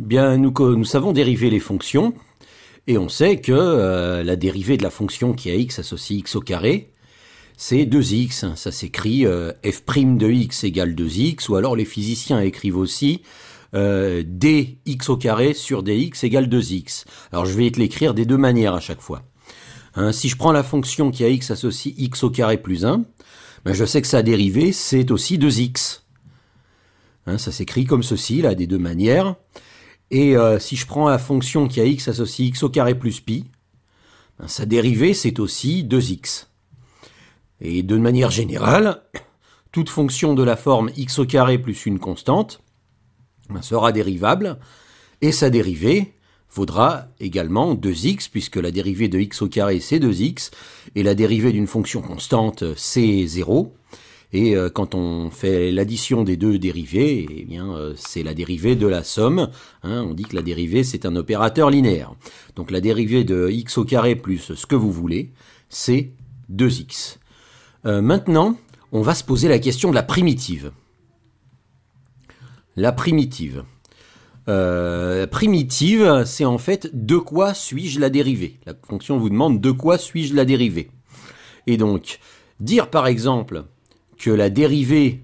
Bien, nous, savons dériver les fonctions, et on sait que euh, la dérivée de la fonction qui a x associe x au carré, c'est 2x. Ça s'écrit euh, f' de x égale 2x, ou alors les physiciens écrivent aussi euh, dx au carré sur dx égale 2x. Alors je vais l'écrire des deux manières à chaque fois. Hein, si je prends la fonction qui a x associe x au carré plus 1, ben, je sais que sa dérivée, c'est aussi 2x. Hein, ça s'écrit comme ceci, là, des deux manières. Et euh, si je prends la fonction qui a x associe x au carré plus pi, ben, sa dérivée c'est aussi 2x. Et de manière générale, toute fonction de la forme x au carré plus une constante ben, sera dérivable, et sa dérivée vaudra également 2x, puisque la dérivée de x au carré c'est 2x, et la dérivée d'une fonction constante c'est 0. Et euh, quand on fait l'addition des deux dérivées, et eh bien, euh, c'est la dérivée de la somme. Hein. on dit que la dérivée, c'est un opérateur linéaire. Donc la dérivée de x au carré plus ce que vous voulez, c'est 2x. Euh, maintenant, on va se poser la question de la primitive. La primitive. primitive, c'est en fait de quoi suis-je la dérivée La fonction vous demande de quoi suis-je la dérivée. Et donc, dire par exemple que la dérivée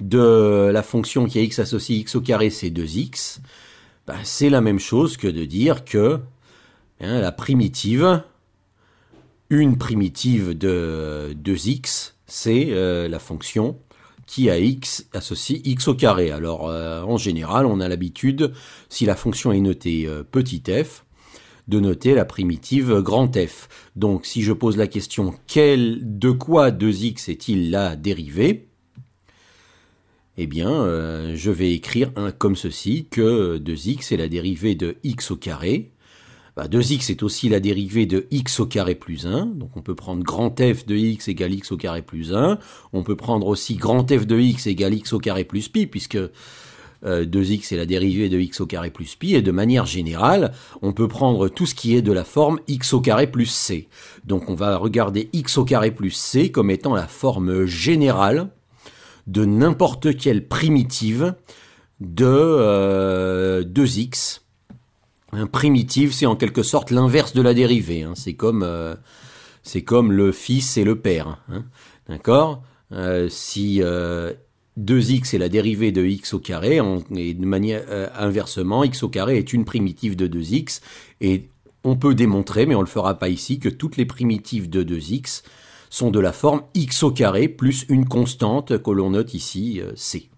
de la fonction qui a x associé x au carré, c'est 2x, bah, c'est la même chose que de dire que hein, la primitive, une primitive de 2x, c'est euh, la fonction qui a x associé x au carré. Alors euh, en général, on a l'habitude, si la fonction est notée euh, petit f, de noter la primitive grand F. Donc si je pose la question quel, de quoi 2x est-il la dérivée eh bien, euh, je vais écrire un comme ceci, que 2x est la dérivée de x au carré. 2x bah, est aussi la dérivée de x au carré plus 1. Donc on peut prendre grand F de x égale x au carré plus 1. On peut prendre aussi grand F de x égale x au carré plus pi, puisque 2x euh, est la dérivée de x au carré plus pi, et de manière générale, on peut prendre tout ce qui est de la forme x au carré plus c. Donc on va regarder x au carré plus c comme étant la forme générale de n'importe quelle primitive de 2x. Euh, Un primitive, c'est en quelque sorte l'inverse de la dérivée. Hein. C'est comme, euh, comme le fils et le père. Hein. D'accord Si 2x est la dérivée de x au carré, et de manière euh, inversement, x au carré est une primitive de 2x, et on peut démontrer, mais on ne le fera pas ici, que toutes les primitives de 2x sont de la forme x au carré plus une constante que l'on note ici, euh, c.